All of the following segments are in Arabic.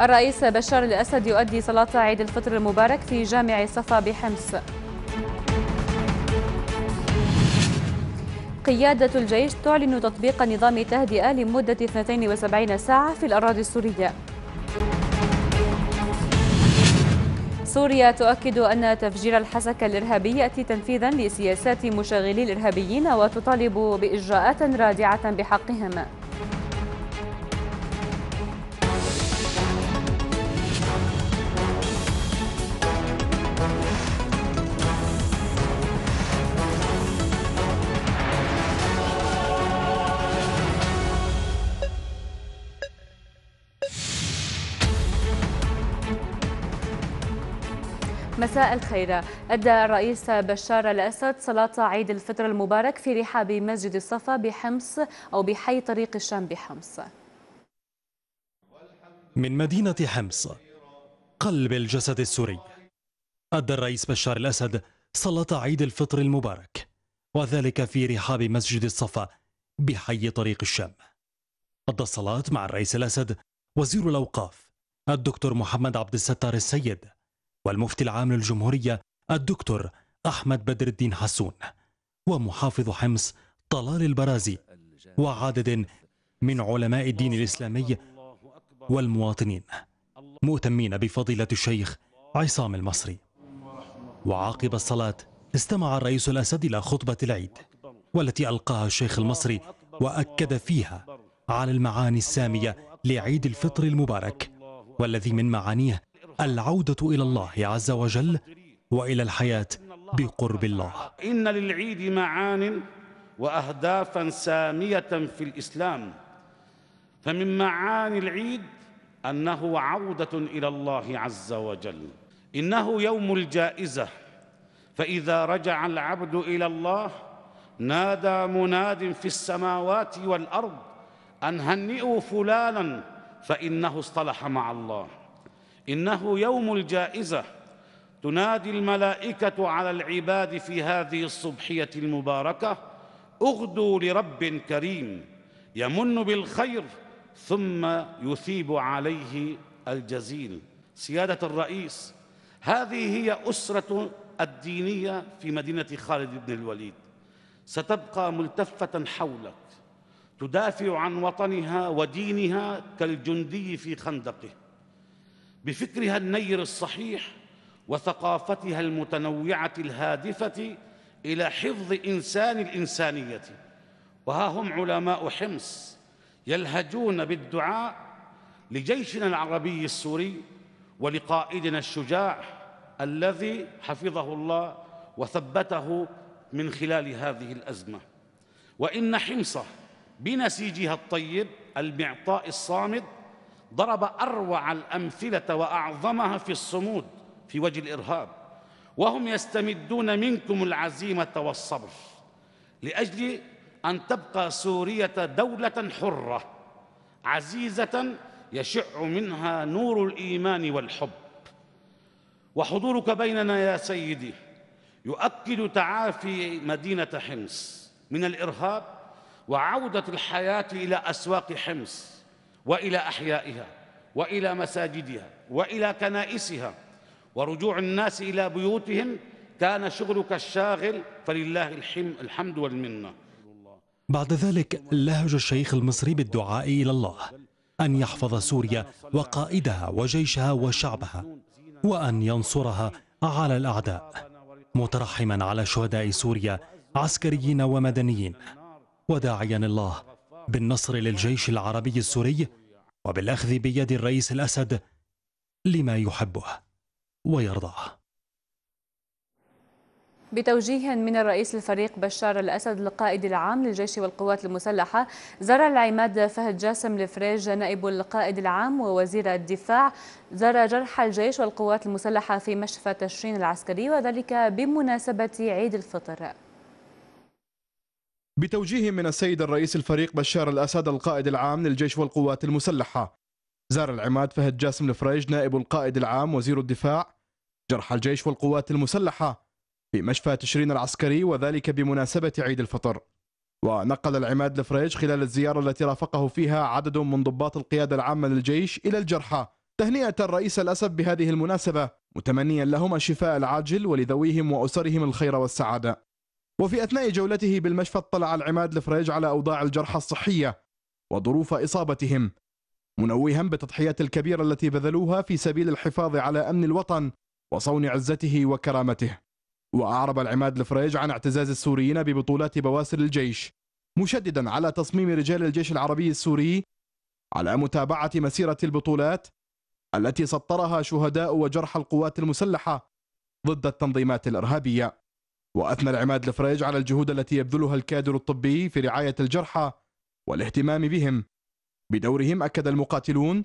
الرئيس بشار الأسد يؤدي صلاة عيد الفطر المبارك في جامع صفا بحمص قيادة الجيش تعلن تطبيق نظام تهدئة لمدة 72 ساعة في الأراضي السورية سوريا تؤكد أن تفجير الحسكة الإرهابي يأتي تنفيذا لسياسات مشغلي الإرهابيين وتطالب بإجراءات رادعة بحقهم مساء الخير أدى الرئيس بشار الأسد صلاة عيد الفطر المبارك في رحاب مسجد الصفا بحمص أو بحي طريق الشام بحمص من مدينة حمص قلب الجسد السوري أدى الرئيس بشار الأسد صلاة عيد الفطر المبارك وذلك في رحاب مسجد الصفا بحي طريق الشام أدى الصلاة مع الرئيس الأسد وزير الأوقاف الدكتور محمد عبد الستار السيد والمفتي العام للجمهورية الدكتور أحمد بدر الدين حسون ومحافظ حمص طلال البرازي وعدد من علماء الدين الإسلامي والمواطنين مؤتمين بفضيلة الشيخ عصام المصري وعقب الصلاة استمع الرئيس الأسد إلى خطبة العيد والتي ألقاها الشيخ المصري وأكد فيها على المعاني السامية لعيد الفطر المبارك والذي من معانيه العودة إلى الله عز وجل وإلى الحياة بقرب الله إن للعيد معان وأهدافا سامية في الإسلام فمن معاني العيد أنه عودة إلى الله عز وجل إنه يوم الجائزة فإذا رجع العبد إلى الله نادى مناد في السماوات والأرض أن هنئوا فلانا فإنه اصطلح مع الله انه يوم الجائزه تنادي الملائكه على العباد في هذه الصبحيه المباركه اغدوا لرب كريم يمن بالخير ثم يثيب عليه الجزيل سياده الرئيس هذه هي اسره الدينيه في مدينه خالد بن الوليد ستبقى ملتفه حولك تدافع عن وطنها ودينها كالجندي في خندقه بفكرها النير الصحيح وثقافتها المتنوعة الهادفة إلى حفظ إنسان الإنسانية وها هم علماء حمص يلهجون بالدعاء لجيشنا العربي السوري ولقائدنا الشجاع الذي حفظه الله وثبته من خلال هذه الأزمة وإن حمصة بنسيجها الطيب المعطاء الصامد ضرب أروع الأمثلة وأعظمها في الصمود في وجه الإرهاب وهم يستمدون منكم العزيمة والصبر لأجل أن تبقى سورية دولة حرة عزيزة يشع منها نور الإيمان والحب وحضورك بيننا يا سيدي يؤكد تعافي مدينة حمص من الإرهاب وعودة الحياة إلى أسواق حمص والى احيائها والى مساجدها والى كنائسها ورجوع الناس الى بيوتهم كان شغلك الشاغل فلله الحمد والمنه بعد ذلك لهج الشيخ المصري بالدعاء الى الله ان يحفظ سوريا وقائدها وجيشها وشعبها وان ينصرها على الاعداء مترحما على شهداء سوريا عسكريين ومدنيين وداعيا الله بالنصر للجيش العربي السوري وبالأخذ بيد الرئيس الأسد لما يحبه ويرضاه بتوجيه من الرئيس الفريق بشار الأسد القائد العام للجيش والقوات المسلحة زار العماد فهد جاسم الفريج نائب القائد العام ووزير الدفاع زار جرحى الجيش والقوات المسلحة في مشفى تشرين العسكري وذلك بمناسبة عيد الفطر بتوجيه من السيد الرئيس الفريق بشار الأسد القائد العام للجيش والقوات المسلحة زار العماد فهد جاسم الفريج نائب القائد العام وزير الدفاع جرح الجيش والقوات المسلحة في مشفى تشرين العسكري وذلك بمناسبة عيد الفطر ونقل العماد الفريج خلال الزيارة التي رافقه فيها عدد من ضباط القيادة العامة للجيش إلى الجرحى تهنئة الرئيس الأسد بهذه المناسبة متمنيا لهم الشفاء العاجل ولذويهم وأسرهم الخير والسعادة وفي أثناء جولته بالمشفى اطلع العماد الفريج على أوضاع الجرحى الصحية وظروف إصابتهم منوها بتضحيات الكبيرة التي بذلوها في سبيل الحفاظ على أمن الوطن وصون عزته وكرامته وأعرب العماد الفريج عن اعتزاز السوريين ببطولات بواسر الجيش مشددا على تصميم رجال الجيش العربي السوري على متابعة مسيرة البطولات التي سطرها شهداء وجرحى القوات المسلحة ضد التنظيمات الإرهابية واثنى العماد الفريج على الجهود التي يبذلها الكادر الطبي في رعايه الجرحى والاهتمام بهم بدورهم اكد المقاتلون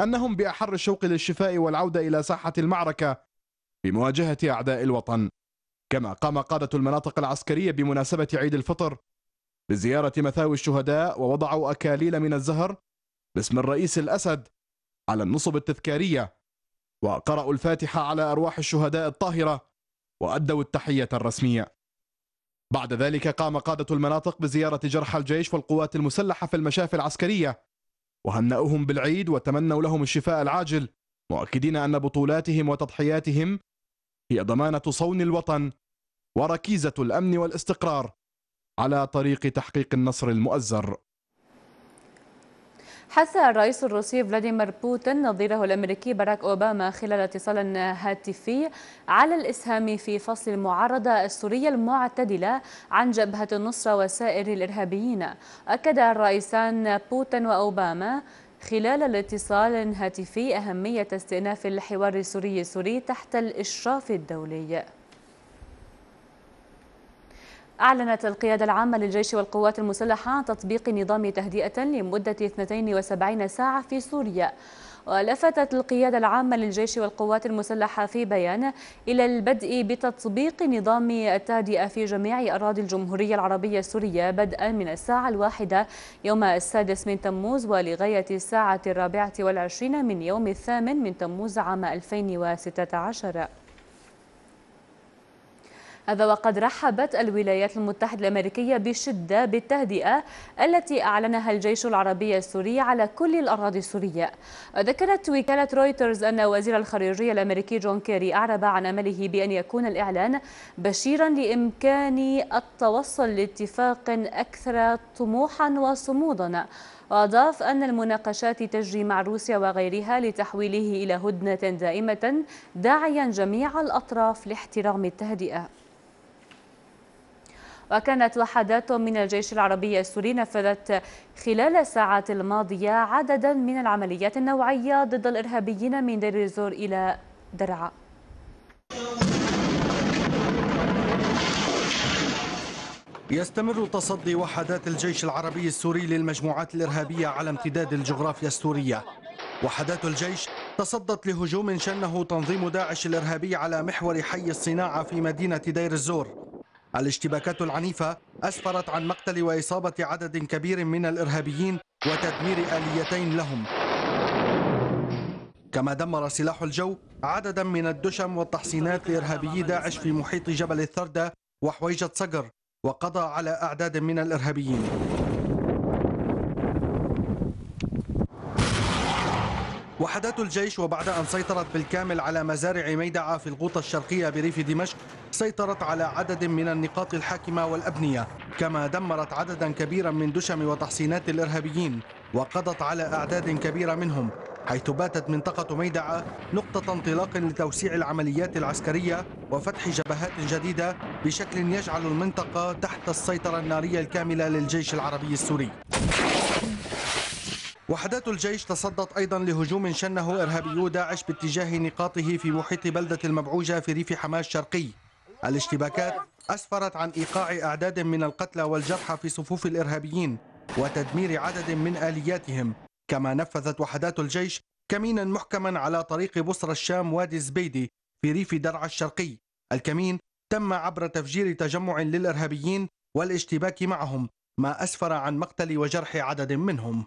انهم باحر الشوق للشفاء والعوده الى ساحه المعركه بمواجهه اعداء الوطن كما قام قاده المناطق العسكريه بمناسبه عيد الفطر بزياره مثاوي الشهداء ووضعوا اكاليل من الزهر باسم الرئيس الاسد على النصب التذكاريه وقرأوا الفاتحة على أرواح الشهداء الطاهرة وأدوا التحية الرسمية بعد ذلك قام قادة المناطق بزيارة جرحى الجيش والقوات المسلحة في المشافي العسكرية وهنأوهم بالعيد وتمنوا لهم الشفاء العاجل مؤكدين أن بطولاتهم وتضحياتهم هي ضمانة صون الوطن وركيزة الأمن والاستقرار على طريق تحقيق النصر المؤزر حث الرئيس الروسي فلاديمير بوتين نظيره الأمريكي باراك أوباما خلال اتصال هاتفي على الإسهام في فصل المعارضة السورية المعتدلة عن جبهة النصرة وسائر الإرهابيين أكد الرئيسان بوتين وأوباما خلال الاتصال هاتفي أهمية استئناف الحوار السوري السوري تحت الإشراف الدولي أعلنت القيادة العامة للجيش والقوات المسلحة عن تطبيق نظام تهدئة لمدة 72 ساعة في سوريا ولفتت القيادة العامة للجيش والقوات المسلحة في بيان إلى البدء بتطبيق نظام التهدئة في جميع أراضي الجمهورية العربية السورية بدءا من الساعة الواحدة يوم السادس من تموز ولغاية الساعة الرابعة والعشرين من يوم الثامن من تموز عام 2016 هذا وقد رحبت الولايات المتحدة الأمريكية بشدة بالتهدئة التي أعلنها الجيش العربي السوري على كل الأراضي السورية ذكرت وكالة رويترز أن وزير الخارجية الأمريكي جون كيري أعرب عن أمله بأن يكون الإعلان بشيرا لإمكان التوصل لاتفاق أكثر طموحا وصمودا وأضاف أن المناقشات تجري مع روسيا وغيرها لتحويله إلى هدنة دائمة داعيا جميع الأطراف لاحترام التهدئة وكانت وحدات من الجيش العربي السوري نفذت خلال الساعات الماضية عددا من العمليات النوعية ضد الإرهابيين من دير الزور إلى درعا يستمر تصدي وحدات الجيش العربي السوري للمجموعات الإرهابية على امتداد الجغرافيا السورية وحدات الجيش تصدت لهجوم شنه تنظيم داعش الإرهابي على محور حي الصناعة في مدينة دير الزور الاشتباكات العنيفة أسفرت عن مقتل وإصابة عدد كبير من الإرهابيين وتدمير آليتين لهم كما دمر سلاح الجو عددا من الدشم والتحصينات لإرهابي داعش في محيط جبل الثردة وحويجة صقر وقضى على أعداد من الإرهابيين وحدات الجيش وبعد أن سيطرت بالكامل على مزارع ميدعة في الغوطة الشرقية بريف دمشق سيطرت على عدد من النقاط الحاكمة والأبنية كما دمرت عددا كبيرا من دشم وتحصينات الإرهابيين وقضت على أعداد كبيرة منهم حيث باتت منطقة ميدعة نقطة انطلاق لتوسيع العمليات العسكرية وفتح جبهات جديدة بشكل يجعل المنطقة تحت السيطرة النارية الكاملة للجيش العربي السوري وحدات الجيش تصدت أيضا لهجوم شنه إرهابيو داعش باتجاه نقاطه في محيط بلدة المبعوجة في ريف حماة الشرقي الاشتباكات أسفرت عن إيقاع أعداد من القتلى والجرحى في صفوف الإرهابيين وتدمير عدد من آلياتهم كما نفذت وحدات الجيش كمينا محكما على طريق بصر الشام وادي الزبيدي في ريف درعا الشرقي الكمين تم عبر تفجير تجمع للإرهابيين والاشتباك معهم ما أسفر عن مقتل وجرح عدد منهم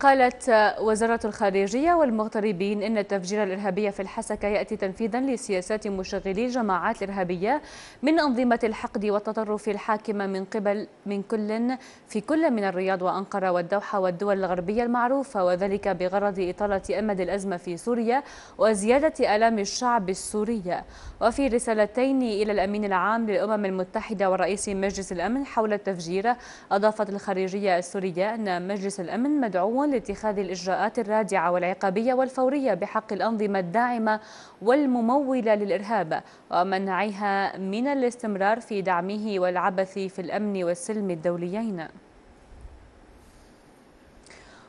قالت وزارة الخارجية والمغتربين إن التفجير الإرهابي في الحسكة يأتي تنفيذا لسياسات مشغلي الجماعات الإرهابية من أنظمة الحقد والتطرف الحاكمة من قبل من كل في كل من الرياض وأنقرة والدوحة والدول الغربية المعروفة وذلك بغرض إطالة أمد الأزمة في سوريا وزيادة آلام الشعب السوري وفي رسالتين إلى الأمين العام للأمم المتحدة ورئيس مجلس الأمن حول التفجير أضافت الخارجية السورية أن مجلس الأمن مدعو لاتخاذ الإجراءات الرادعة والعقابية والفورية بحق الأنظمة الداعمة والممولة للإرهاب ومنعها من الاستمرار في دعمه والعبث في الأمن والسلم الدوليين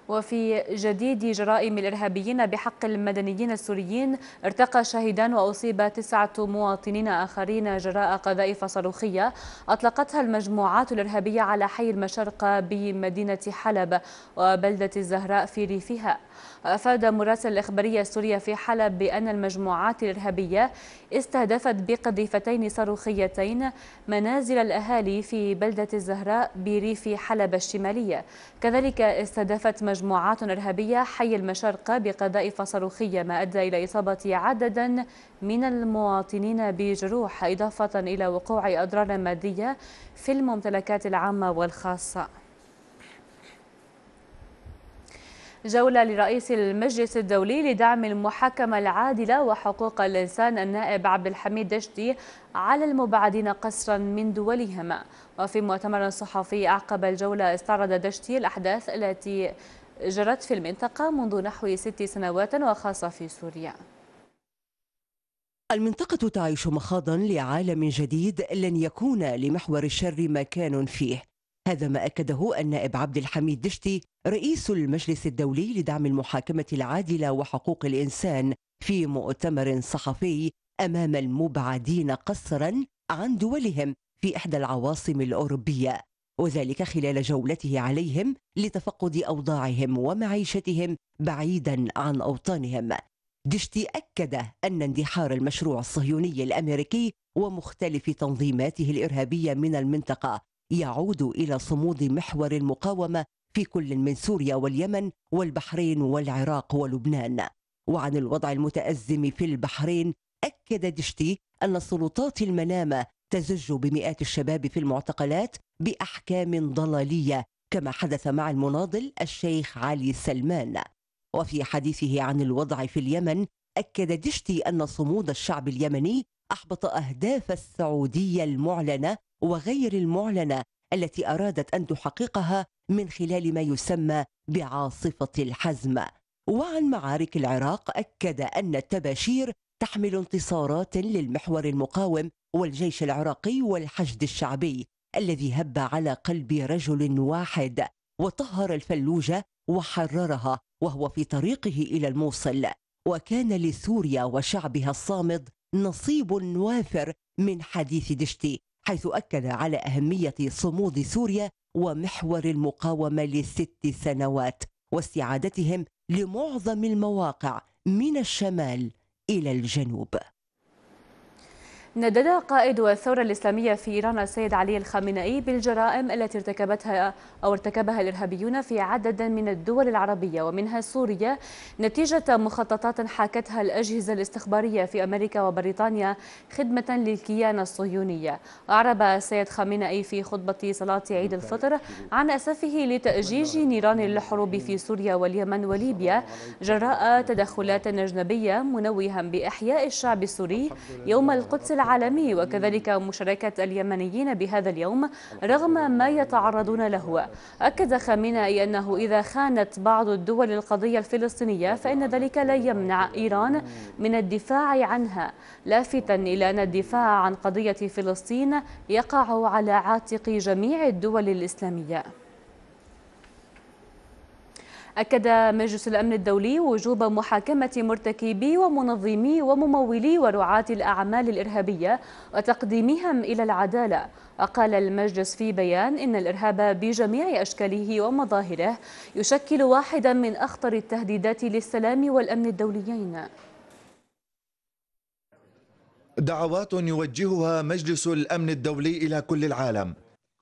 وفي جديد جرائم الإرهابيين بحق المدنيين السوريين ارتقى شهيدان وأصيب تسعة مواطنين آخرين جراء قذائف صاروخية أطلقتها المجموعات الإرهابية على حي المشرقة بمدينة حلب وبلدة الزهراء في ريفها أفاد مراسل الإخبارية السورية في حلب بأن المجموعات الإرهابية استهدفت بقذيفتين صاروخيتين منازل الأهالي في بلدة الزهراء بريف حلب الشمالية كذلك استهدفت مجموعات إرهابية حي المشارقة بقذائف صاروخية ما أدى إلى إصابة عددا من المواطنين بجروح إضافة إلى وقوع أضرار مادية في الممتلكات العامة والخاصة جولة لرئيس المجلس الدولي لدعم المحاكمة العادلة وحقوق الإنسان النائب عبد الحميد دشتي على المبعدين قسرا من دولهم وفي مؤتمر صحفي أعقب الجولة استعرض دشتي الأحداث التي جرت في المنطقة منذ نحو ست سنوات وخاصة في سوريا المنطقة تعيش مخاضا لعالم جديد لن يكون لمحور الشر مكان فيه هذا ما أكده النائب عبد الحميد دشتي رئيس المجلس الدولي لدعم المحاكمة العادلة وحقوق الإنسان في مؤتمر صحفي أمام المبعدين قسرا عن دولهم في إحدى العواصم الأوروبية وذلك خلال جولته عليهم لتفقد أوضاعهم ومعيشتهم بعيدا عن أوطانهم دشتي أكد أن اندحار المشروع الصهيوني الأمريكي ومختلف تنظيماته الإرهابية من المنطقة يعود إلى صمود محور المقاومة في كل من سوريا واليمن والبحرين والعراق ولبنان وعن الوضع المتأزم في البحرين أكد دشتي أن سلطات المنامة تزج بمئات الشباب في المعتقلات باحكام ضلاليه كما حدث مع المناضل الشيخ علي سلمان وفي حديثه عن الوضع في اليمن اكد دشتي ان صمود الشعب اليمني احبط اهداف السعوديه المعلنه وغير المعلنه التي ارادت ان تحققها من خلال ما يسمى بعاصفه الحزم وعن معارك العراق اكد ان التباشير تحمل انتصارات للمحور المقاوم والجيش العراقي والحشد الشعبي الذي هب على قلب رجل واحد وطهر الفلوجة وحررها وهو في طريقه إلى الموصل وكان لسوريا وشعبها الصامد نصيب وافر من حديث دشتي حيث أكد على أهمية صمود سوريا ومحور المقاومة لست سنوات واستعادتهم لمعظم المواقع من الشمال إلى الجنوب ندد قائد الثورة الإسلامية في إيران السيد علي الخامنئي بالجرائم التي ارتكبتها أو ارتكبها الإرهابيون في عدد من الدول العربية ومنها سوريا نتيجة مخططات حاكتها الأجهزة الاستخبارية في أمريكا وبريطانيا خدمة للكيان الصهيونية أعرب السيد خامنئي في خطبة صلاة عيد الفطر عن أسفه لتأجيج نيران الحروب في سوريا واليمن وليبيا جراء تدخلات أجنبية منوها بإحياء الشعب السوري يوم القدس العالمي وكذلك مشاركة اليمنيين بهذا اليوم رغم ما يتعرضون له أكد خامنئي أنه إذا خانت بعض الدول القضية الفلسطينية فإن ذلك لا يمنع إيران من الدفاع عنها لافتا إلى أن الدفاع عن قضية فلسطين يقع على عاتق جميع الدول الإسلامية أكد مجلس الأمن الدولي وجوب محاكمة مرتكبي ومنظمي وممولي ورعاة الأعمال الإرهابية وتقديمهم إلى العدالة وقال المجلس في بيان إن الإرهاب بجميع أشكاله ومظاهره يشكل واحدا من أخطر التهديدات للسلام والأمن الدوليين دعوات يوجهها مجلس الأمن الدولي إلى كل العالم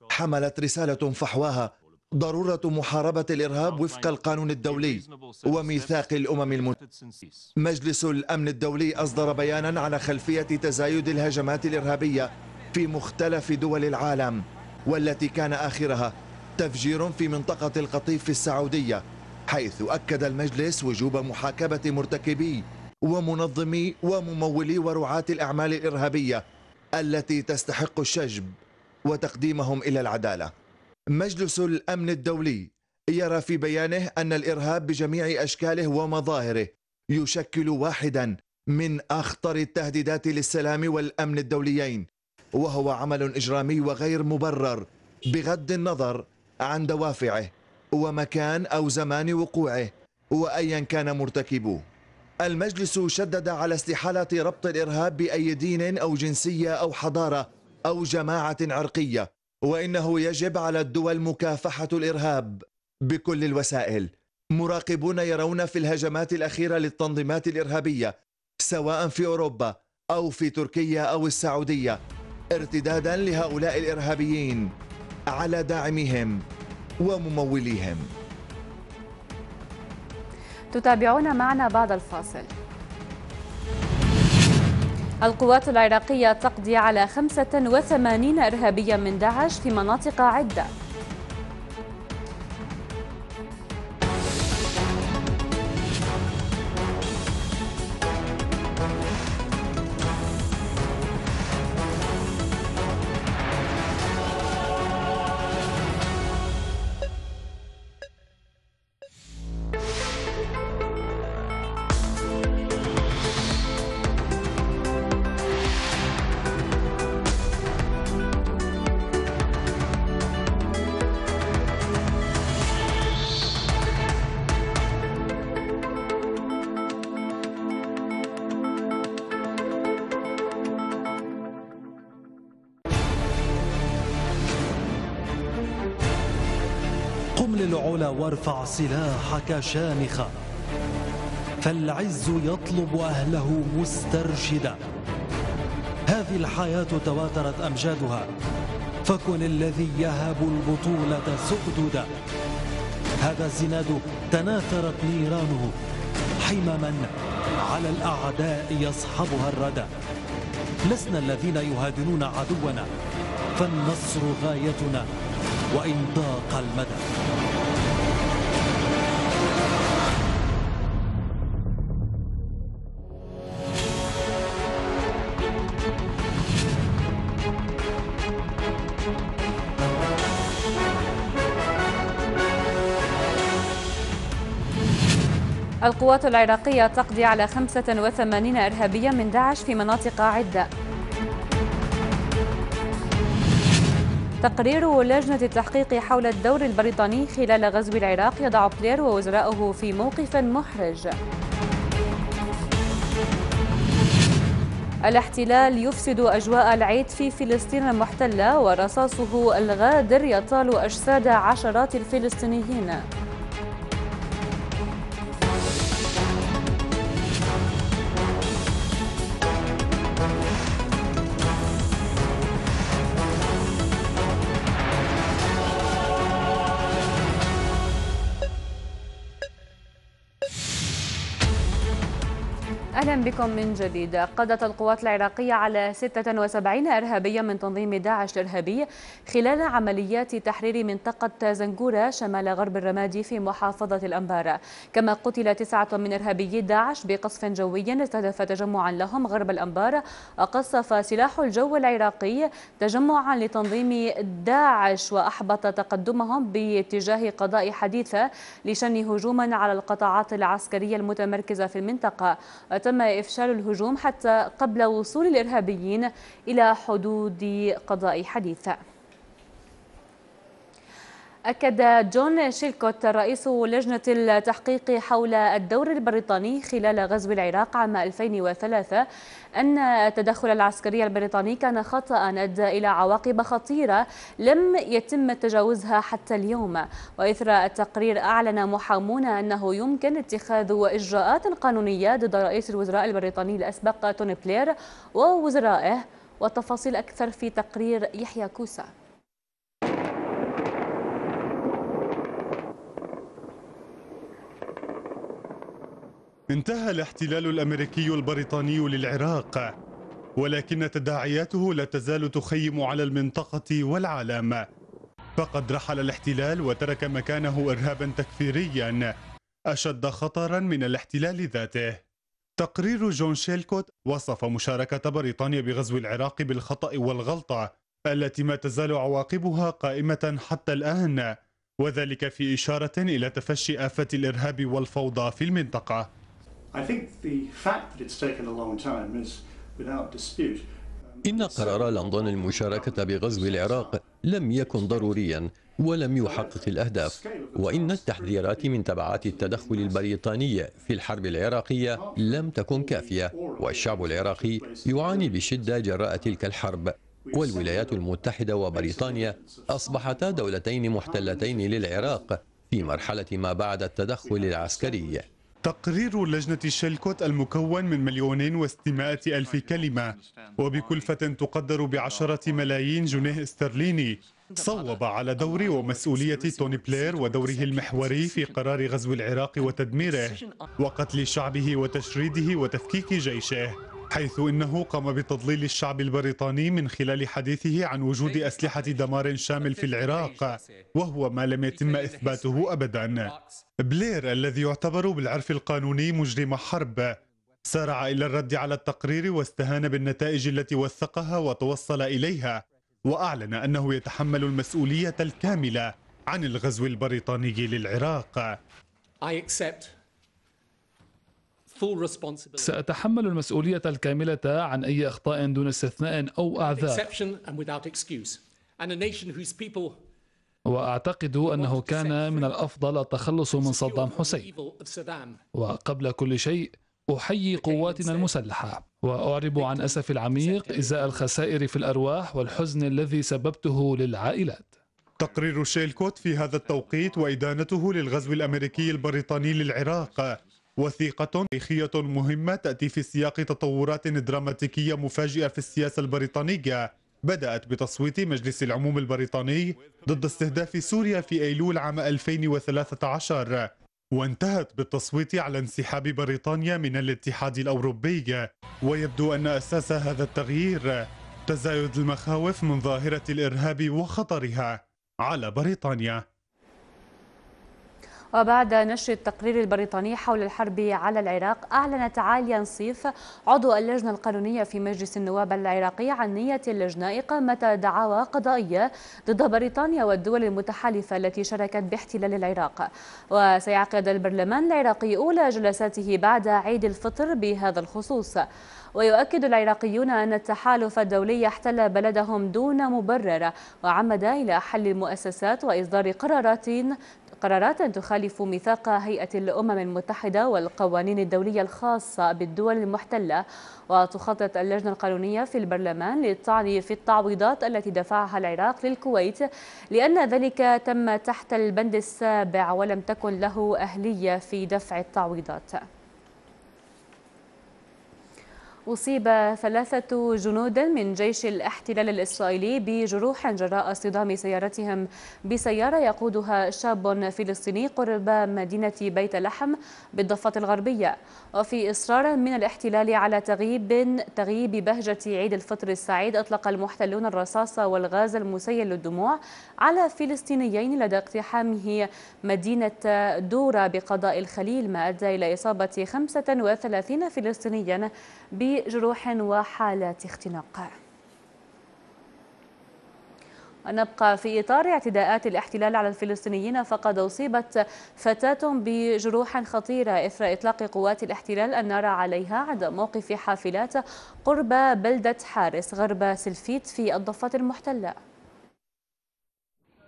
حملت رسالة فحواها ضرورة محاربة الإرهاب وفق القانون الدولي وميثاق الأمم المتحدة مجلس الأمن الدولي أصدر بيانا على خلفية تزايد الهجمات الإرهابية في مختلف دول العالم والتي كان آخرها تفجير في منطقة القطيف في السعودية حيث أكد المجلس وجوب محاكمة مرتكبي ومنظمي وممولي ورعاة الأعمال الإرهابية التي تستحق الشجب وتقديمهم إلى العدالة مجلس الأمن الدولي يرى في بيانه أن الإرهاب بجميع أشكاله ومظاهره يشكل واحدا من أخطر التهديدات للسلام والأمن الدوليين وهو عمل إجرامي وغير مبرر بغض النظر عن دوافعه ومكان أو زمان وقوعه وأيا كان مرتكبوه المجلس شدد على استحالة ربط الإرهاب بأي دين أو جنسية أو حضارة أو جماعة عرقية وانه يجب على الدول مكافحه الارهاب بكل الوسائل مراقبون يرون في الهجمات الاخيره للتنظيمات الارهابيه سواء في اوروبا او في تركيا او السعوديه ارتدادا لهؤلاء الارهابيين على داعميهم ومموليهم تتابعون معنا بعد الفاصل القوات العراقية تقضي على 85 إرهابيا من داعش في مناطق عدة وارفع سلاحك شامخا فالعز يطلب أهله مسترشدا هذه الحياة تواترت أمجادها فكن الذي يهب البطولة سؤددا هذا الزناد تناثرت نيرانه حمما على الأعداء يصحبها الردى لسنا الذين يهادنون عدونا فالنصر غايتنا وإن ضاق المدى القوات العراقية تقضي على 85 إرهابيا من داعش في مناطق عدة تقرير لجنة التحقيق حول الدور البريطاني خلال غزو العراق يضع بلير ووزراؤه في موقف محرج الاحتلال يفسد أجواء العيد في فلسطين المحتلة ورصاصه الغادر يطال أجساد عشرات الفلسطينيين بكم من جديد قضت القوات العراقية على 76 إرهابيا من تنظيم داعش الإرهابي خلال عمليات تحرير منطقة زنجورة شمال غرب الرمادي في محافظة الأنبارة كما قتل تسعة من إرهابيي داعش بقصف جوي استهدف تجمعا لهم غرب الأنبارة وقصف سلاح الجو العراقي تجمعا لتنظيم داعش وأحبط تقدمهم باتجاه قضاء حديثة لشن هجوما على القطاعات العسكرية المتمركزة في المنطقة وتم إفشال الهجوم حتى قبل وصول الإرهابيين إلى حدود قضاء حديثة أكد جون شيلكوت رئيس لجنة التحقيق حول الدور البريطاني خلال غزو العراق عام 2003 أن التدخل العسكري البريطاني كان خطأ أدى إلى عواقب خطيرة لم يتم تجاوزها حتى اليوم وإثر التقرير أعلن محامون أنه يمكن اتخاذ إجراءات قانونية ضد رئيس الوزراء البريطاني الأسبق توني بلير ووزرائه والتفاصيل أكثر في تقرير يحيى كوسا انتهى الاحتلال الامريكي البريطاني للعراق ولكن تداعياته لا تزال تخيم على المنطقه والعالم فقد رحل الاحتلال وترك مكانه ارهابا تكفيريا اشد خطرا من الاحتلال ذاته تقرير جون شيلكوت وصف مشاركه بريطانيا بغزو العراق بالخطا والغلطه التي ما تزال عواقبها قائمه حتى الان وذلك في اشاره الى تفشي افه الارهاب والفوضى في المنطقه I think the fact that it's taken a long time is without dispute. إن قرار لندن المشاركة بغزو العراق لم يكن ضروريا ولم يحقق الأهداف وإن التحذيرات من تبعات التدخل البريطاني في الحرب العراقية لم تكن كافية والشعب العراقي يعاني بشدة جراء تلك الحرب والولايات المتحدة وبريطانيا أصبحتا دولتين محتلتين للعراق في مرحلة ما بعد التدخل العسكري تقرير لجنة شيلكوت المكون من مليونين وستمائة ألف كلمة وبكلفة تقدر بعشرة ملايين جنيه استرليني صوب على دور ومسؤولية توني بلير ودوره المحوري في قرار غزو العراق وتدميره وقتل شعبه وتشريده وتفكيك جيشه حيث انه قام بتضليل الشعب البريطاني من خلال حديثه عن وجود اسلحه دمار شامل في العراق وهو ما لم يتم اثباته ابدا بلير الذي يعتبر بالعرف القانوني مجرم حرب سارع الى الرد على التقرير واستهان بالنتائج التي وثقها وتوصل اليها واعلن انه يتحمل المسؤوليه الكامله عن الغزو البريطاني للعراق سأتحمل المسؤولية الكاملة عن أي أخطاء دون استثناء أو أعذار واعتقد انه كان من الافضل التخلص من صدام حسين وقبل كل شيء احيي قواتنا المسلحه واعرب عن اسفي العميق ازاء الخسائر في الارواح والحزن الذي سببته للعائلات تقرير شيلكوت في هذا التوقيت وإدانته للغزو الأمريكي البريطاني للعراق وثيقة تاريخية مهمة تأتي في سياق تطورات دراماتيكية مفاجئة في السياسة البريطانية بدأت بتصويت مجلس العموم البريطاني ضد استهداف سوريا في أيلول عام 2013 وانتهت بالتصويت على انسحاب بريطانيا من الاتحاد الأوروبي ويبدو أن أساس هذا التغيير تزايد المخاوف من ظاهرة الإرهاب وخطرها على بريطانيا وبعد نشر التقرير البريطاني حول الحرب على العراق أعلن تعالي نصيف عضو اللجنة القانونية في مجلس النواب العراقي عن نية اللجنة إقامة دعاوى قضائية ضد بريطانيا والدول المتحالفة التي شاركت باحتلال العراق وسيعقد البرلمان العراقي أولى جلساته بعد عيد الفطر بهذا الخصوص ويؤكد العراقيون أن التحالف الدولي احتل بلدهم دون مبرر وعمد إلى حل المؤسسات وإصدار قرارات قرارات تخالف ميثاق هيئة الأمم المتحدة والقوانين الدولية الخاصة بالدول المحتلة وتخطط اللجنة القانونية في البرلمان للطعن في التعويضات التي دفعها العراق للكويت لأن ذلك تم تحت البند السابع ولم تكن له أهلية في دفع التعويضات أصيب ثلاثة جنود من جيش الاحتلال الإسرائيلي بجروح جراء اصطدام سيارتهم بسيارة يقودها شاب فلسطيني قرب مدينة بيت لحم بالضفة الغربية وفي إصرار من الاحتلال على تغييب تغييب بهجة عيد الفطر السعيد أطلق المحتلون الرصاص والغاز المسيل للدموع على فلسطينيين لدى اقتحامه مدينة دورة بقضاء الخليل ما أدى إلى إصابة 35 فلسطينيا بجروح وحالات اختناق ونبقى في إطار اعتداءات الاحتلال على الفلسطينيين فقد أصيبت فتاة بجروح خطيرة إثر إطلاق قوات الاحتلال النار عليها عند موقف حافلات قرب بلدة حارس غرب سلفيت في الضفة المحتلة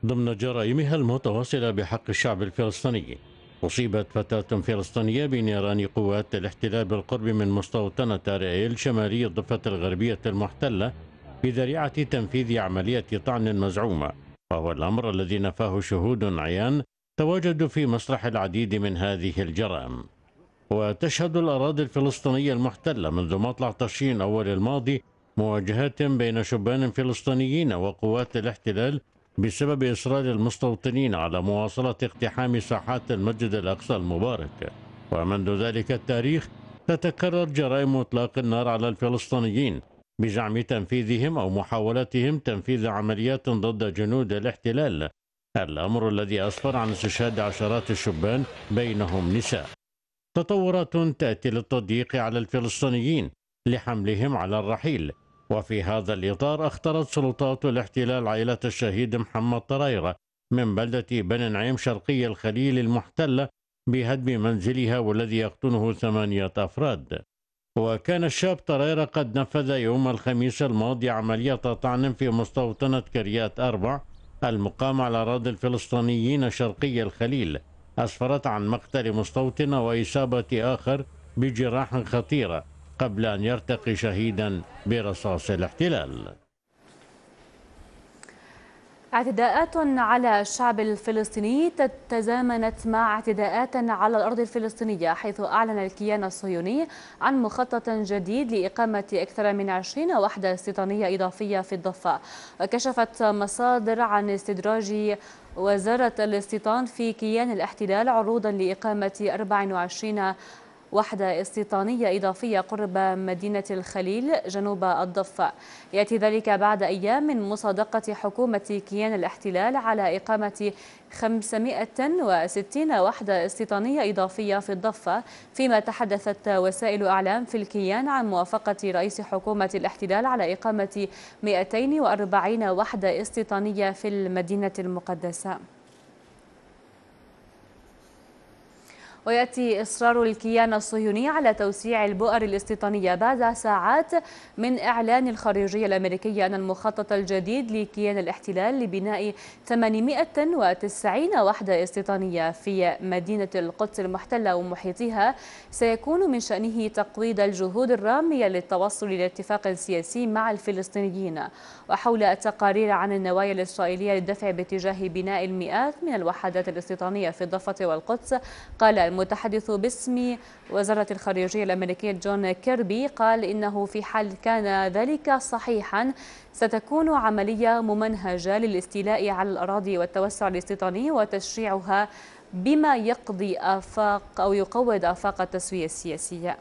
ضمن جرائمها المتواصلة بحق الشعب الفلسطيني أصيبت فتاة فلسطينية بنيران قوات الاحتلال بالقرب من مستوطنة رئيل شمالي الضفة الغربية المحتلة بذريعة تنفيذ عملية طعن مزعومة وهو الأمر الذي نفاه شهود عيان تواجدوا في مسرح العديد من هذه الجرائم وتشهد الأراضي الفلسطينية المحتلة منذ مطلع تشرين أول الماضي مواجهات بين شبان فلسطينيين وقوات الاحتلال بسبب إصرار المستوطنين على مواصلة اقتحام ساحات المسجد الأقصى المبارك ومنذ ذلك التاريخ تتكرر جرائم إطلاق النار على الفلسطينيين بزعم تنفيذهم أو محاولتهم تنفيذ عمليات ضد جنود الاحتلال الأمر الذي أسفر عن استشهاد عشرات الشبان بينهم نساء تطورات تأتي للتضييق على الفلسطينيين لحملهم على الرحيل وفي هذا الإطار اخترت سلطات الاحتلال عائلة الشهيد محمد طريرة من بلدة بن نعيم شرقي الخليل المحتلة بهدم منزلها والذي يقطنه ثمانية أفراد وكان الشاب طريرة قد نفذ يوم الخميس الماضي عملية طعن في مستوطنة كريات أربع المقام على أراضي الفلسطينيين شرقي الخليل أسفرت عن مقتل مستوطن وإصابة آخر بجراح خطيرة قبل أن يرتقي شهيدا برصاص الاحتلال اعتداءات على الشعب الفلسطيني تزامنت مع اعتداءات على الأرض الفلسطينية حيث أعلن الكيان الصهيوني عن مخطط جديد لإقامة أكثر من 20 وحدة استيطانية إضافية في الضفة وكشفت مصادر عن استدراج وزارة الاستيطان في كيان الاحتلال عروضا لإقامة 24 وحدة استيطانية إضافية قرب مدينة الخليل جنوب الضفة يأتي ذلك بعد أيام من مصادقة حكومة كيان الاحتلال على إقامة 560 وحدة استيطانية إضافية في الضفة فيما تحدثت وسائل أعلام في الكيان عن موافقة رئيس حكومة الاحتلال على إقامة 240 وحدة استيطانية في المدينة المقدسة ويأتي إصرار الكيان الصهيوني على توسيع البؤر الاستيطانية بعد ساعات من إعلان الخارجية الأمريكية أن المخطط الجديد لكيان الاحتلال لبناء 890 وحدة استيطانية في مدينة القدس المحتلة ومحيطها سيكون من شأنه تقويض الجهود الرامية للتوصل إلى اتفاق سياسي مع الفلسطينيين وحول التقارير عن النوايا الإسرائيلية للدفع باتجاه بناء المئات من الوحدات الاستيطانية في الضفة والقدس قال المتحدث باسم وزارة الخارجية الأمريكية جون كيربي قال إنه في حال كان ذلك صحيحا ستكون عملية ممنهجة للاستيلاء على الأراضي والتوسع الاستيطاني وتشريعها بما يقضي آفاق أو يقود آفاق التسوية السياسية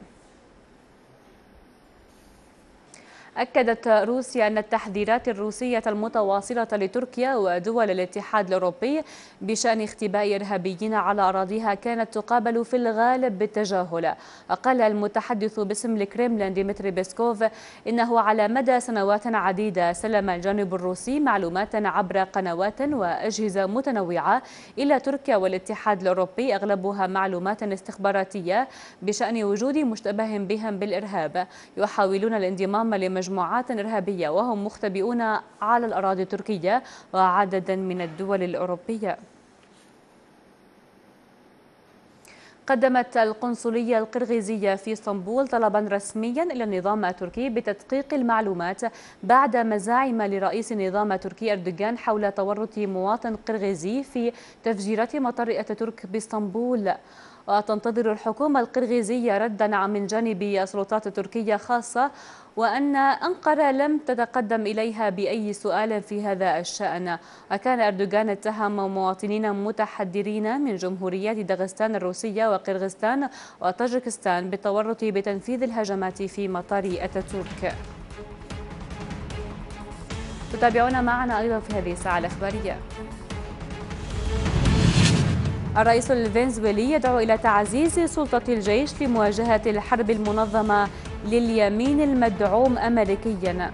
أكدت روسيا أن التحذيرات الروسية المتواصلة لتركيا ودول الاتحاد الأوروبي بشأن اختباء إرهابيين على أراضيها كانت تقابل في الغالب بالتجاهل قال المتحدث باسم الكريملين ديمتري بيسكوف إنه على مدى سنوات عديدة سلم الجانب الروسي معلومات عبر قنوات وأجهزة متنوعة إلى تركيا والاتحاد الأوروبي أغلبها معلومات استخباراتية بشأن وجود مشتبه بهم بالإرهاب يحاولون الانضمام لمجموعة مجموعات إرهابية وهم مختبئون على الأراضي التركية وعددا من الدول الأوروبية قدمت القنصلية القرغيزية في اسطنبول طلبا رسميا إلى النظام التركي بتدقيق المعلومات بعد مزاعم لرئيس النظام التركي أردوغان حول تورط مواطن قرغيزي في تفجيرات مطار أتاتورك باسطنبول وتنتظر الحكومة القرغيزية ردا من جانب السلطات التركية خاصة وأن أنقرة لم تتقدم إليها بأي سؤال في هذا الشأن وكان أردوغان اتهم مواطنين متحدرين من جمهوريات داغستان الروسية وقرغستان وطاجكستان بالتورط بتنفيذ الهجمات في مطار أتاتورك تتابعونا معنا أيضا في هذه الساعة الأخبارية الرئيس الفنزويلي يدعو إلى تعزيز سلطة الجيش لمواجهة الحرب المنظمة لليمين المدعوم أمريكياً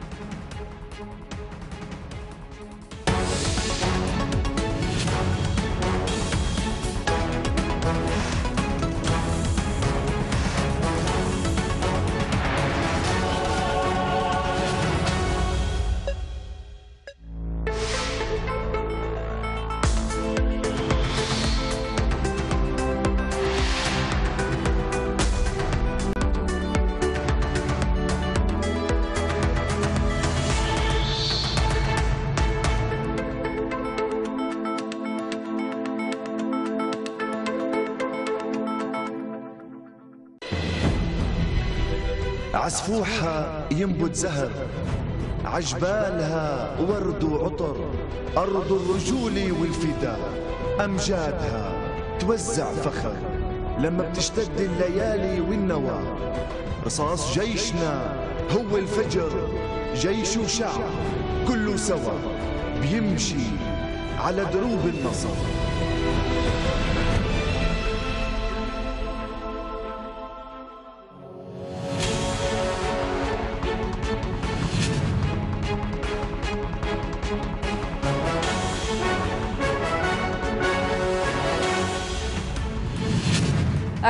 عسفوحها ينبت زهر عجبالها ورد وعطر أرض الرجول والفداء أمجادها توزع فخر لما بتشتد الليالي والنوى رصاص جيشنا هو الفجر جيش وشعب كله سوا بيمشي على دروب النصر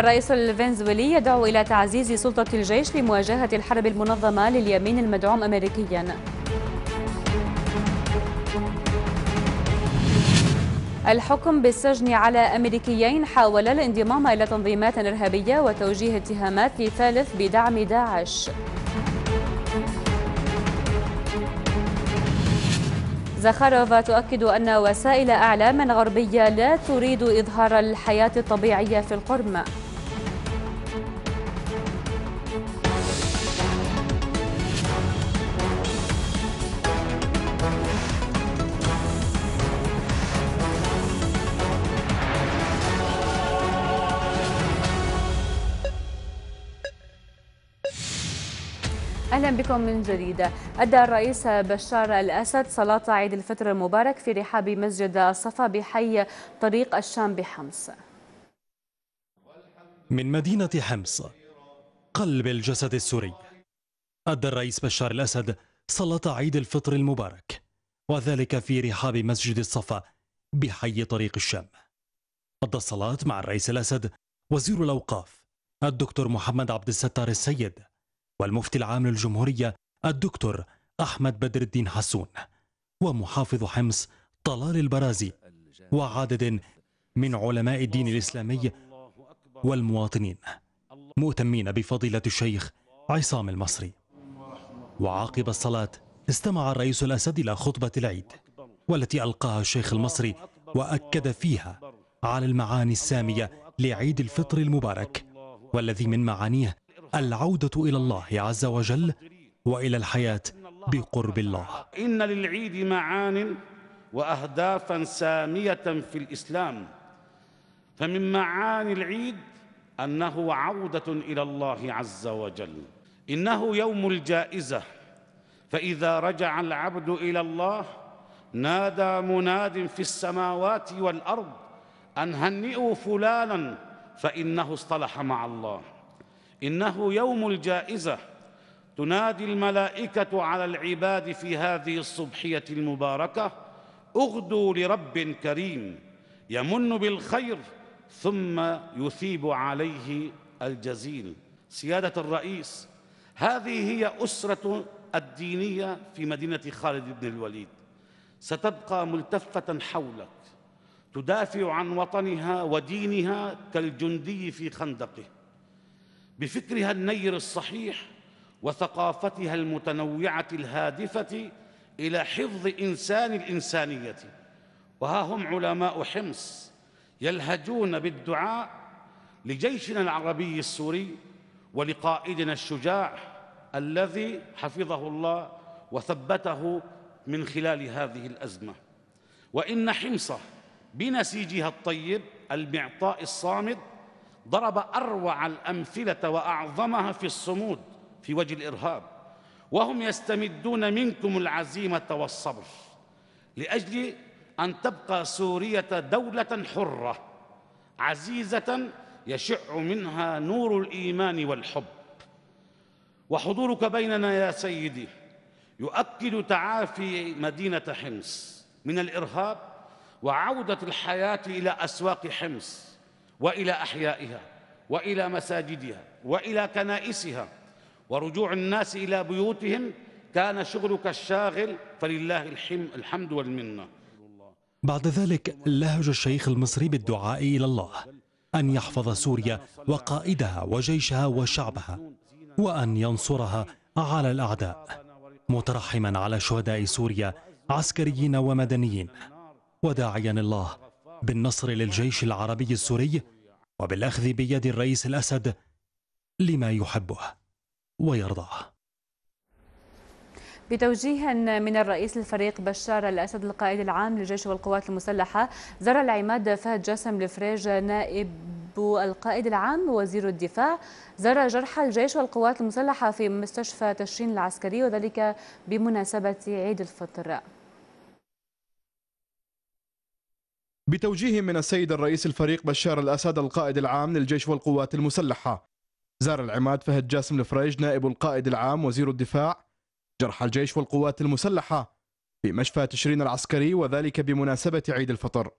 الرئيس الفنزويلي يدعو إلى تعزيز سلطة الجيش لمواجهة الحرب المنظمة لليمين المدعوم أمريكياً الحكم بالسجن على أمريكيين حاولا الانضمام إلى تنظيمات إرهابية وتوجيه اتهامات لثالث بدعم داعش زخارفا تؤكد أن وسائل أعلام غربية لا تريد إظهار الحياة الطبيعية في القرم اهلا بكم من جديد ادى الرئيس بشار الاسد صلاه عيد الفطر المبارك في رحاب مسجد الصفا بحي طريق الشام بحمص من مدينه حمص قلب الجسد السوري ادى الرئيس بشار الاسد صلاه عيد الفطر المبارك وذلك في رحاب مسجد الصفا بحي طريق الشام أدى الصلاة مع الرئيس الأسد وزير الأوقاف الدكتور محمد عبد الستار السيد والمفتي العام للجمهورية الدكتور أحمد بدر الدين حسون ومحافظ حمص طلال البرازي وعدد من علماء الدين الإسلامي والمواطنين مؤتمين بفضيلة الشيخ عصام المصري وعقب الصلاة استمع الرئيس الأسد إلى خطبة العيد والتي ألقاها الشيخ المصري وأكد فيها على المعاني السامية لعيد الفطر المبارك والذي من معانيه العودة إلى الله عز وجل وإلى الحياة بقرب الله إن للعيد معان وأهدافا سامية في الإسلام فمن معاني العيد أنه عودة إلى الله عز وجل إنه يوم الجائزة فإذا رجع العبد إلى الله نادى مناد في السماوات والأرض أن هنئوا فلانا فإنه اصطلح مع الله انه يوم الجائزه تنادي الملائكه على العباد في هذه الصبحيه المباركه اغدوا لرب كريم يمن بالخير ثم يثيب عليه الجزيل سياده الرئيس هذه هي اسره الدينيه في مدينه خالد بن الوليد ستبقى ملتفه حولك تدافع عن وطنها ودينها كالجندي في خندقه بفكرها النير الصحيح وثقافتها المتنوعة الهادفة إلى حفظ إنسان الإنسانية وها هم علماء حمص يلهجون بالدعاء لجيشنا العربي السوري ولقائدنا الشجاع الذي حفظه الله وثبته من خلال هذه الأزمة وإن حمصة بنسيجها الطيب المعطاء الصامد ضرب أروع الأمثلة وأعظمها في الصمود في وجه الإرهاب وهم يستمدون منكم العزيمة والصبر لأجل أن تبقى سورية دولة حرة عزيزة يشع منها نور الإيمان والحب وحضورك بيننا يا سيدي يؤكد تعافي مدينة حمص من الإرهاب وعودة الحياة إلى أسواق حمص والى احيائها والى مساجدها والى كنائسها ورجوع الناس الى بيوتهم كان شغلك الشاغل فلله الحمد والمنه بعد ذلك لهج الشيخ المصري بالدعاء الى الله ان يحفظ سوريا وقائدها وجيشها وشعبها وان ينصرها على الاعداء مترحما على شهداء سوريا عسكريين ومدنيين وداعيا الله بالنصر للجيش العربي السوري وبالأخذ بيد الرئيس الأسد لما يحبه ويرضاه بتوجيه من الرئيس الفريق بشار الأسد القائد العام للجيش والقوات المسلحة زار العماد فهد جسم الفريج نائب القائد العام وزير الدفاع زار جرحى الجيش والقوات المسلحة في مستشفى تشرين العسكري وذلك بمناسبة عيد الفطر بتوجيه من السيد الرئيس الفريق بشار الأسد القائد العام للجيش والقوات المسلحة زار العماد فهد جاسم الفريج نائب القائد العام وزير الدفاع جرحى الجيش والقوات المسلحة في مشفى تشرين العسكري وذلك بمناسبة عيد الفطر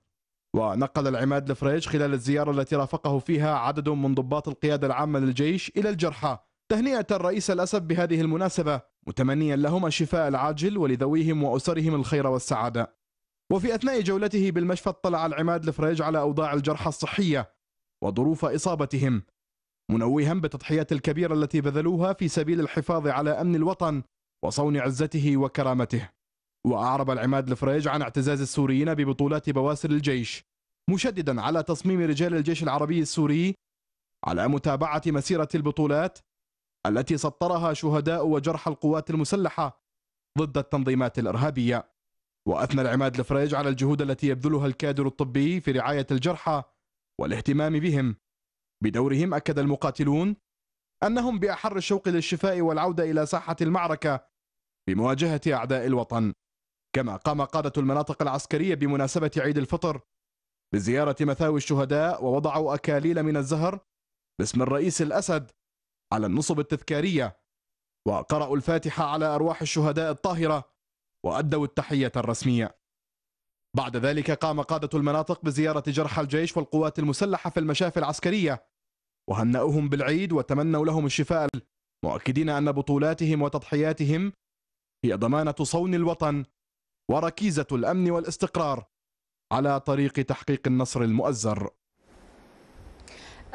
ونقل العماد الفريج خلال الزيارة التي رافقه فيها عدد من ضباط القيادة العامة للجيش إلى الجرحى تهنئة الرئيس الأسد بهذه المناسبة متمنيا لهم الشفاء العاجل ولذويهم وأسرهم الخير والسعادة وفي أثناء جولته بالمشفى اطلع العماد الفريج على أوضاع الجرحى الصحية وظروف إصابتهم منوها بالتضحيات الكبيرة التي بذلوها في سبيل الحفاظ على أمن الوطن وصون عزته وكرامته وأعرب العماد الفريج عن اعتزاز السوريين ببطولات بواسر الجيش مشددا على تصميم رجال الجيش العربي السوري على متابعة مسيرة البطولات التي سطرها شهداء وجرحى القوات المسلحة ضد التنظيمات الإرهابية واثنى العماد الفريج على الجهود التي يبذلها الكادر الطبي في رعايه الجرحى والاهتمام بهم بدورهم اكد المقاتلون انهم باحر الشوق للشفاء والعوده الى ساحه المعركه بمواجهه اعداء الوطن كما قام قاده المناطق العسكريه بمناسبه عيد الفطر بزياره مثاوي الشهداء ووضعوا اكاليل من الزهر باسم الرئيس الاسد على النصب التذكاريه وقرأوا الفاتحة على أرواح الشهداء الطاهرة وأدوا التحية الرسمية بعد ذلك قام قادة المناطق بزيارة جرحى الجيش والقوات المسلحة في المشافي العسكرية وهنأوهم بالعيد وتمنوا لهم الشفاء مؤكدين أن بطولاتهم وتضحياتهم هي ضمانة صون الوطن وركيزة الأمن والاستقرار على طريق تحقيق النصر المؤزر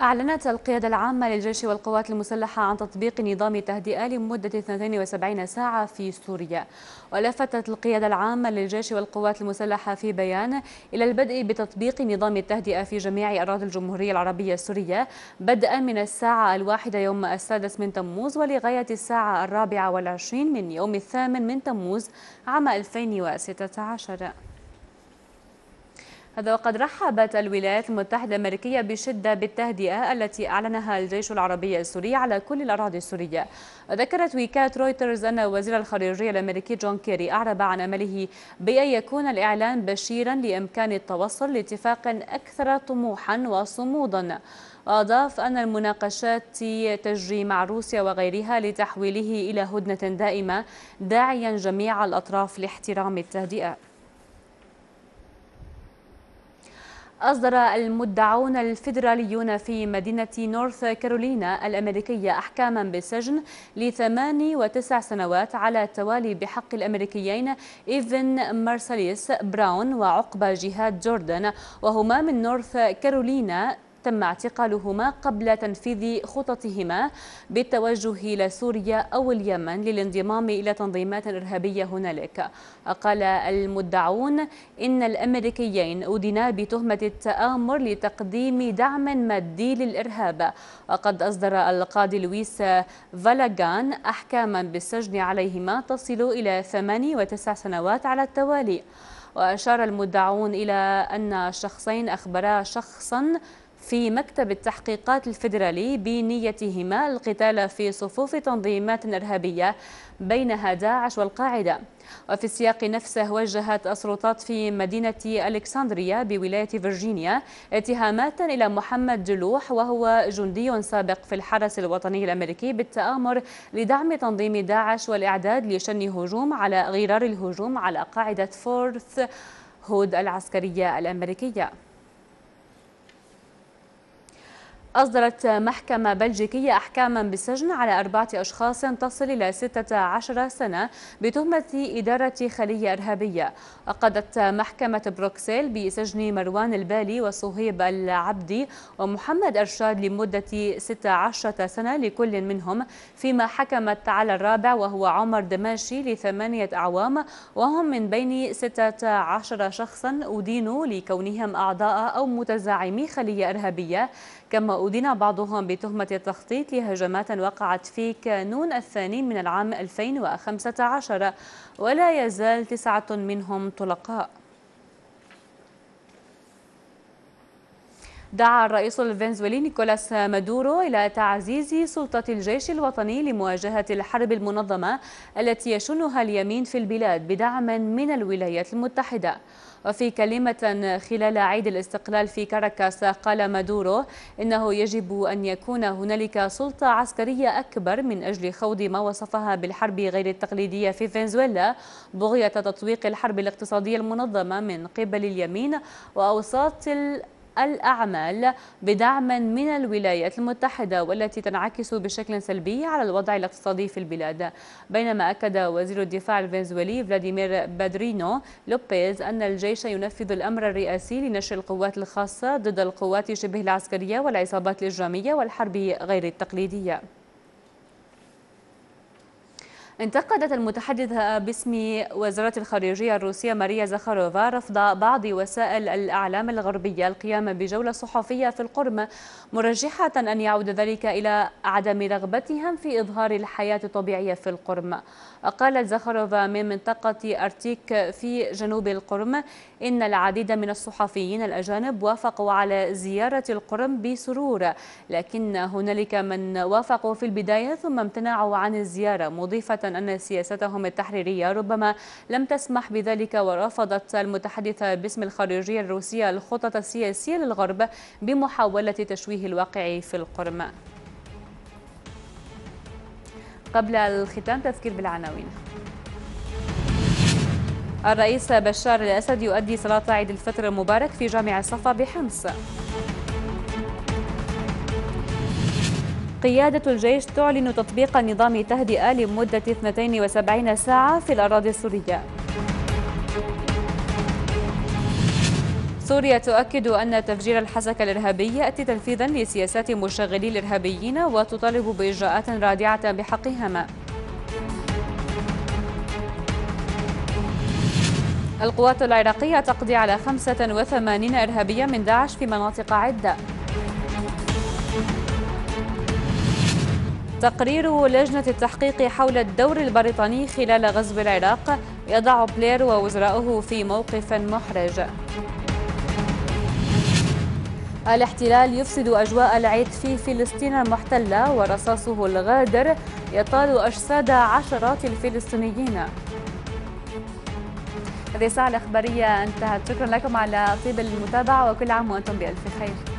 أعلنت القيادة العامة للجيش والقوات المسلحة عن تطبيق نظام تهدئة لمدة 72 ساعة في سوريا ولفتت القيادة العامة للجيش والقوات المسلحة في بيان إلى البدء بتطبيق نظام التهدئة في جميع أراضي الجمهورية العربية السورية بدءا من الساعة الواحدة يوم السادس من تموز ولغاية الساعة الرابعة والعشرين من يوم الثامن من تموز عام 2016 هذا وقد رحبت الولايات المتحدة الأمريكية بشدة بالتهدئة التي أعلنها الجيش العربي السوري على كل الأراضي السورية ذكرت وكالة رويترز أن وزير الخارجية الأمريكي جون كيري أعرب عن أمله بأن يكون الإعلان بشيرا لإمكان التوصل لاتفاق أكثر طموحا وصمودا وأضاف أن المناقشات تجري مع روسيا وغيرها لتحويله إلى هدنة دائمة داعيا جميع الأطراف لاحترام التهدئة أصدر المدعون الفيدراليون في مدينة نورث كارولينا الأمريكية أحكاما بالسجن لثمان وتسع سنوات على التوالي بحق الأمريكيين إيفن مارساليس براون وعقبة جهاد جوردن وهما من نورث كارولينا تم اعتقالهما قبل تنفيذ خططهما بالتوجه إلى سوريا أو اليمن للانضمام إلى تنظيمات إرهابية هنالك قال المدعون إن الأمريكيين أدنا بتهمة التآمر لتقديم دعم مادي للإرهاب وقد أصدر القاضي لويس فالاغان أحكاما بالسجن عليهما تصل إلى ثماني وتسع سنوات على التوالي وأشار المدعون إلى أن الشخصين أخبرا شخصا في مكتب التحقيقات الفيدرالي بنيتهما القتال في صفوف تنظيمات إرهابية بينها داعش والقاعدة وفي السياق نفسه وجهت السلطات في مدينة ألكسندريا بولاية فرجينيا اتهامات إلى محمد جلوح وهو جندي سابق في الحرس الوطني الأمريكي بالتآمر لدعم تنظيم داعش والإعداد لشن هجوم على غرار الهجوم على قاعدة فورث هود العسكرية الأمريكية أصدرت محكمة بلجيكية أحكاما بالسجن على أربعة أشخاص تصل إلى 16 سنة بتهمة إدارة خلية إرهابية أقدت محكمة بروكسل بسجن مروان البالي وصهيب العبدي ومحمد أرشاد لمدة 16 سنة لكل منهم فيما حكمت على الرابع وهو عمر دماشي لثمانية أعوام وهم من بين 16 شخصا أدينوا لكونهم أعضاء أو متزاعمي خلية إرهابية كما أدين بعضهم بتهمة التخطيط لهجمات وقعت في كانون الثاني من العام 2015 ولا يزال تسعة منهم طلقاء دعا الرئيس الفنزويلي نيكولاس مادورو إلى تعزيز سلطة الجيش الوطني لمواجهة الحرب المنظمة التي يشنها اليمين في البلاد بدعم من الولايات المتحدة وفي كلمة خلال عيد الاستقلال في كاراكاس قال مادورو إنه يجب أن يكون هنالك سلطة عسكرية أكبر من أجل خوض ما وصفها بالحرب غير التقليدية في فنزويلا بغية تطويق الحرب الاقتصادية المنظمة من قبل اليمين وأوساط الأعمال بدعم من الولايات المتحدة والتي تنعكس بشكل سلبي على الوضع الاقتصادي في البلاد بينما أكد وزير الدفاع الفنزويلي فلاديمير بادرينو لوبيز أن الجيش ينفذ الأمر الرئاسي لنشر القوات الخاصة ضد القوات شبه العسكرية والعصابات الإجرامية والحرب غير التقليدية انتقدت المتحدثة باسم وزارة الخارجية الروسية ماريا زخاروفا رفض بعض وسائل الأعلام الغربية القيام بجولة صحفية في القرم مرجحة أن يعود ذلك إلى عدم رغبتهم في إظهار الحياة الطبيعية في القرم قالت زخاروفا من منطقة أرتيك في جنوب القرم إن العديد من الصحفيين الأجانب وافقوا على زيارة القرم بسرور لكن هنالك من وافقوا في البداية ثم امتنعوا عن الزيارة مضيفة أن سياستهم التحريرية ربما لم تسمح بذلك ورفضت المتحدثة باسم الخارجية الروسية الخطط السياسية للغرب بمحاولة تشويه الواقع في القرم قبل الختام تذكير بالعناوين الرئيس بشار الأسد يؤدي صلاة عيد الفطر المبارك في جامع صفا بحمص قيادة الجيش تعلن تطبيق نظام تهدئة لمدة 72 ساعة في الأراضي السورية سوريا تؤكد أن تفجير الحسكة الإرهابي يأتي تنفيذا لسياسات مشغلي الإرهابيين وتطالب بإجراءات رادعة بحقهما القوات العراقية تقضي على 85 إرهابيا من داعش في مناطق عدة تقرير لجنة التحقيق حول الدور البريطاني خلال غزو العراق يضع بلير ووزراؤه في موقف محرج الاحتلال يفسد أجواء العيد في فلسطين المحتلة ورصاصه الغادر يطال أجساد عشرات الفلسطينيين هذه الساعة الإخبارية انتهت شكرا لكم على طيب المتابعة وكل عام وأنتم بألف خير